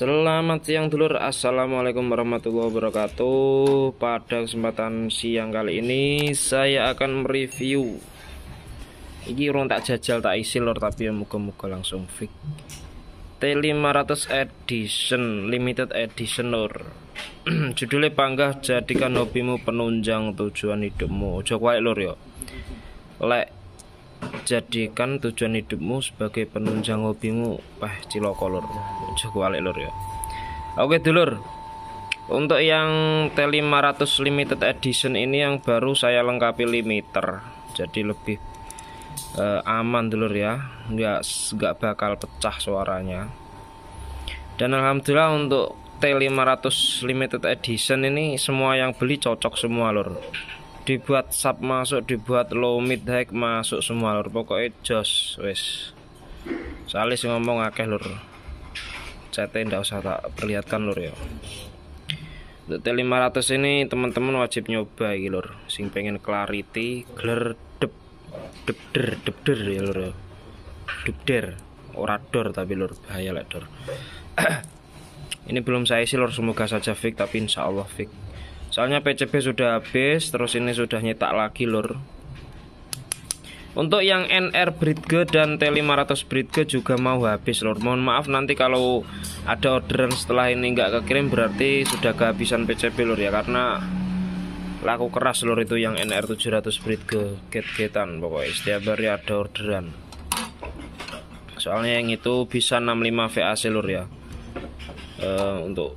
Selamat siang dulur Assalamualaikum warahmatullahi wabarakatuh Pada kesempatan siang kali ini Saya akan mereview Ini urung tak jajal tak isi lor Tapi ya muka-muka langsung fix T500 edition Limited edition lor Judulnya panggah Jadikan hobimu penunjang tujuan hidupmu Jokowi lor yo Lek Jadikan tujuan hidupmu sebagai penunjang hobimu Pah cilokolor suku alik lur ya. Oke dulur. Untuk yang T500 limited edition ini yang baru saya lengkapi limiter. Jadi lebih uh, aman dulur ya. Enggak enggak bakal pecah suaranya. Dan alhamdulillah untuk T500 limited edition ini semua yang beli cocok semua lur. Dibuat sub masuk, dibuat low mid high masuk semua lur. Pokoknya jos wes. Salis ngomong akeh lur. CT tidak e usah tak perlihatkan lur ya untuk T500 ini teman-teman wajib nyoba ya lur sing pengen clarity gler dep debder debder ya lur ya der, ora dor tapi lur bahaya lah dor ini belum saya isi lur semoga saja fix tapi insya Allah fix soalnya PCB sudah habis terus ini sudah nyetak lagi lur untuk yang NR Bridge dan T500 Bridge juga mau habis lor. Mohon maaf nanti kalau ada orderan setelah ini nggak kekirim berarti sudah kehabisan PCB lor ya karena laku keras lor itu yang NR 700 Bridge get-getan pokoknya setiap hari ada orderan. Soalnya yang itu bisa 65 VAC lor ya. E, untuk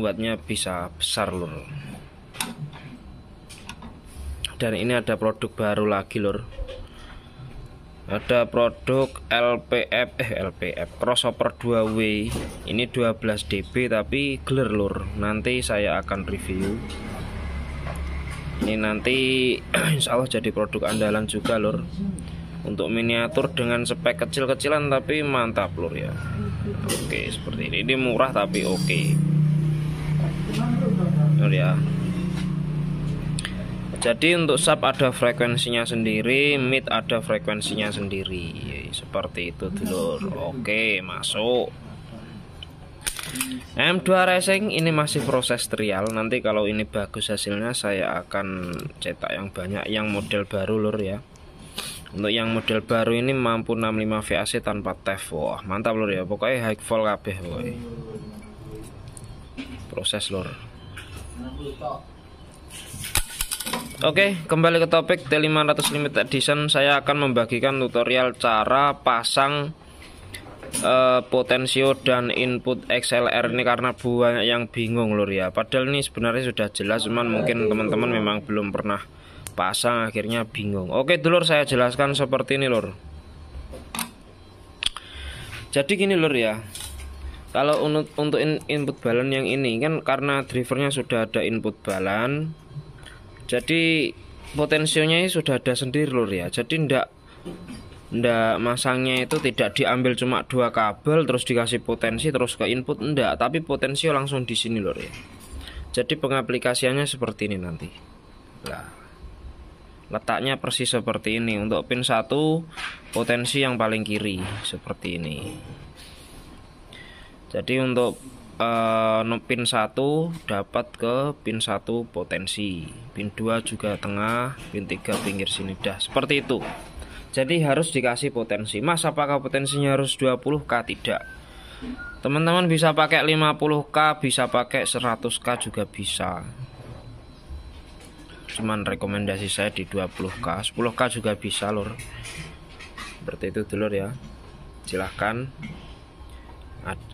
buatnya bisa besar lor. Dan ini ada produk baru lagi lor ada produk LPF eh LPF crossover 2W ini 12 dB tapi gelar lur nanti saya akan review ini nanti insya Allah jadi produk andalan juga lur untuk miniatur dengan spek kecil-kecilan tapi mantap lur ya oke seperti ini ini murah tapi oke lur ya jadi untuk sub ada frekuensinya sendiri, mid ada frekuensinya sendiri. Iya, seperti itu dulur. Oke, masuk. M2 Racing ini masih proses trial. Nanti kalau ini bagus hasilnya saya akan cetak yang banyak yang model baru lur ya. Untuk yang model baru ini mampu 65 VAC tanpa TEF. Wah, mantap lur ya. Pokoknya high vol kabeh woy. Proses lur. Oke, kembali ke topik T500 Limited Edition. Saya akan membagikan tutorial cara pasang eh, potensio dan input XLR ini karena banyak yang bingung lur ya. Padahal ini sebenarnya sudah jelas, cuman mungkin teman-teman memang belum pernah pasang akhirnya bingung. Oke, dulur saya jelaskan seperti ini lur. Jadi gini lur ya. Kalau untuk input balon yang ini kan karena drivernya sudah ada input balon, jadi potensinya sudah ada sendiri lur ya jadi ndak ndak masangnya itu tidak diambil cuma dua kabel terus dikasih potensi terus ke input ndak tapi potensi langsung di sini lur ya jadi pengaplikasiannya seperti ini nanti lah letaknya persis seperti ini untuk pin 1 potensi yang paling kiri seperti ini jadi untuk uh, pin 1 dapat ke pin 1 potensi pin 2 juga tengah pin 3 pinggir sini dah seperti itu jadi harus dikasih potensi mas apakah potensinya harus 20k tidak teman-teman bisa pakai 50k bisa pakai 100k juga bisa cuman rekomendasi saya di 20k 10k juga bisa lor seperti itu dulur ya silahkan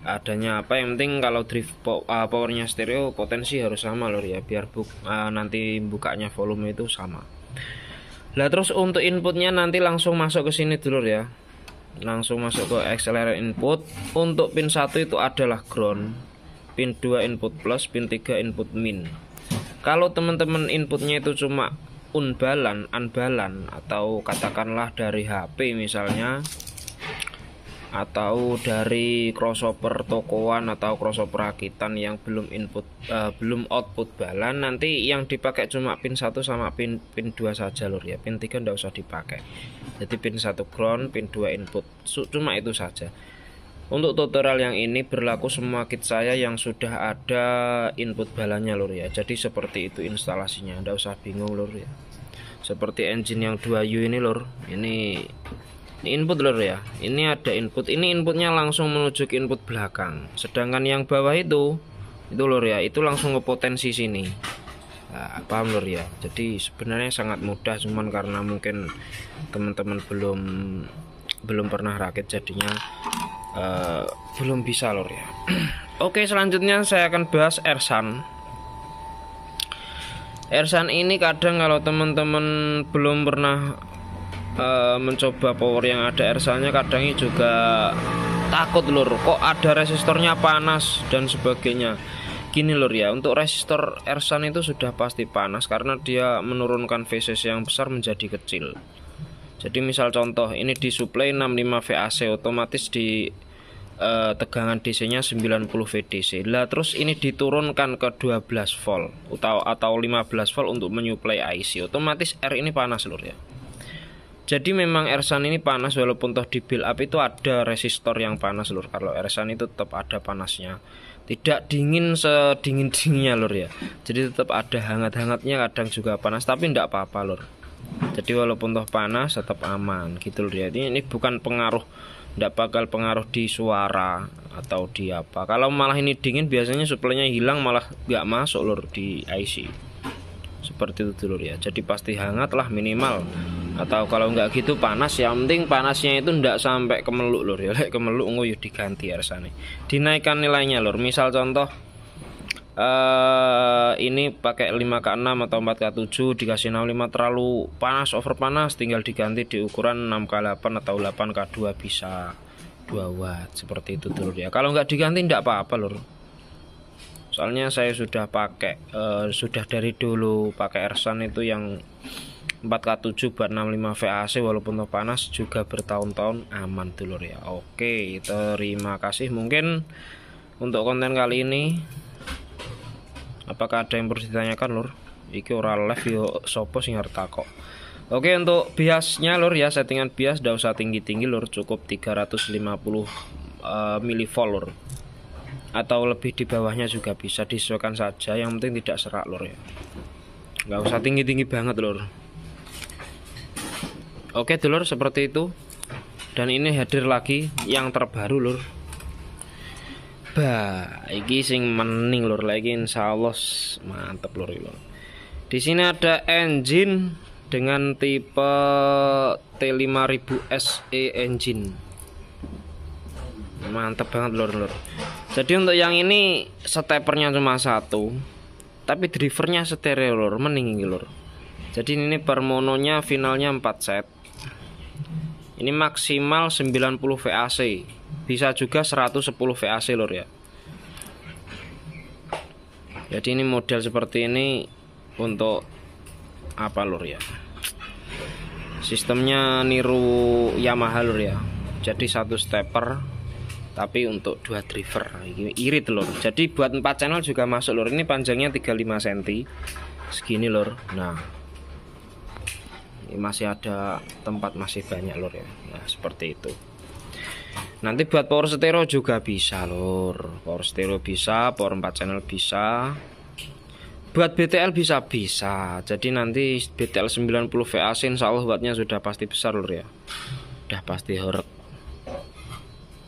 adanya apa yang penting kalau drift po uh, powernya stereo potensi harus sama lor ya biar bu uh, ah, nanti bukanya volume itu sama lah terus untuk inputnya nanti langsung masuk ke sini dulu ya langsung masuk ke accelerator input untuk pin 1 itu adalah ground pin 2 input plus pin 3 input min kalau teman-teman inputnya itu cuma unbalan, unbalan atau katakanlah dari HP misalnya atau dari crossover tokoan atau crossover rakitan yang belum input uh, belum output balan nanti yang dipakai cuma pin 1 sama pin pin 2 saja lur ya pin 3 enggak usah dipakai jadi pin 1 ground pin 2 input cuma itu saja untuk tutorial yang ini berlaku semua kit saya yang sudah ada input balannya lur ya jadi seperti itu instalasinya enggak usah bingung lur ya seperti engine yang 2U ini lur ini input lor ya ini ada input ini inputnya langsung menuju ke input belakang sedangkan yang bawah itu itu lor ya itu langsung ke potensi sini nah, paham lor ya jadi sebenarnya sangat mudah cuman karena mungkin teman-teman belum belum pernah rakit jadinya uh, belum bisa lor ya oke selanjutnya saya akan bahas ersan Ersan ini kadang kalau teman-teman belum pernah Eh, mencoba power yang ada ersanya kadang juga takut lur kok ada resistornya panas dan sebagainya gini lur ya untuk resistor ersan itu sudah pasti panas karena dia menurunkan VCC yang besar menjadi kecil jadi misal contoh ini di supply 65 VAC otomatis di eh, tegangan DC nya 90 VDC lah terus ini diturunkan ke 12 volt atau, atau 15 volt untuk menyuplai IC otomatis R ini panas lur ya jadi memang Ersan ini panas walaupun toh di build up itu ada resistor yang panas lur. Kalau Ersan itu tetap ada panasnya. Tidak dingin sedingin dinginnya lur ya. Jadi tetap ada hangat-hangatnya kadang juga panas tapi tidak apa-apa lur. Jadi walaupun toh panas tetap aman gitu lur ya. Ini, bukan pengaruh tidak bakal pengaruh di suara atau di apa. Kalau malah ini dingin biasanya suplainya hilang malah nggak masuk lur di IC. Seperti itu lur ya. Jadi pasti hangat lah minimal atau kalau nggak gitu panas ya penting panasnya itu ndak sampai kemeluk lur ya lek kemeluk nguyuh diganti arsane dinaikkan nilainya lur misal contoh uh, ini pakai 5K6 atau 4K7 dikasih 65 terlalu panas over panas tinggal diganti di ukuran 6K8 atau 8K2 bisa 2 watt seperti itu dulu ya kalau nggak diganti ndak apa-apa lur soalnya saya sudah pakai uh, sudah dari dulu pakai Ersan itu yang 4K7 65 VAC walaupun panas juga bertahun-tahun aman dulur ya Oke terima kasih mungkin untuk konten kali ini apakah ada yang perlu ditanyakan lur iki ora live yo sopo sing kok Oke untuk biasnya lur ya settingan bias tidak usah tinggi-tinggi lur cukup 350 uh, eh, milivolt lur atau lebih di bawahnya juga bisa disesuaikan saja yang penting tidak serak lur ya nggak usah tinggi-tinggi banget lur Oke dulur seperti itu dan ini hadir lagi yang terbaru lur baik gising sing mening lur lagi insya Allah mantep lur lur di sini ada engine dengan tipe T5000 SE engine mantep banget lur lur jadi untuk yang ini stepernya cuma satu tapi drivernya stereo lur mening lur jadi ini permononya finalnya 4 set ini maksimal 90 VAC bisa juga 110 VAC lor ya jadi ini model seperti ini untuk apa lor ya sistemnya niru Yamaha lor ya jadi satu stepper tapi untuk dua driver ini irit lor jadi buat empat channel juga masuk lor ini panjangnya 35 cm segini lor nah masih ada tempat masih banyak lor ya nah seperti itu nanti buat power stereo juga bisa lur power stereo bisa power 4 channel bisa buat BTL bisa bisa jadi nanti BTL 90 VAC insya Allah buatnya sudah pasti besar lur ya udah pasti horek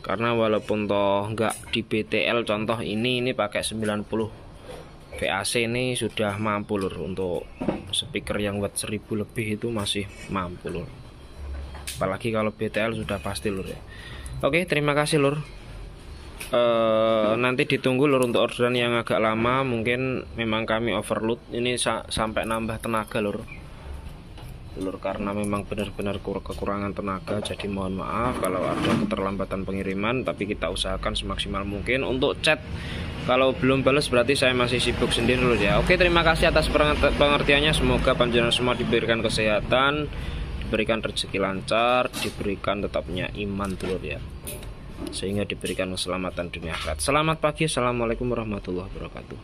karena walaupun toh nggak di BTL contoh ini ini pakai 90 VAC ini sudah mampu lur untuk speaker yang watt 1000 lebih itu masih mampu lur apalagi kalau BTL sudah pasti lur ya oke terima kasih lur e, nanti ditunggu lur untuk orderan yang agak lama mungkin memang kami overload ini sa sampai nambah tenaga lur dulur karena memang benar-benar kekurangan tenaga jadi mohon maaf kalau ada keterlambatan pengiriman tapi kita usahakan semaksimal mungkin untuk chat kalau belum balas berarti saya masih sibuk sendiri dulu ya oke terima kasih atas pengertiannya semoga panjenengan semua diberikan kesehatan diberikan rezeki lancar diberikan tetapnya iman dulur ya sehingga diberikan keselamatan dunia akhirat selamat pagi assalamualaikum warahmatullahi wabarakatuh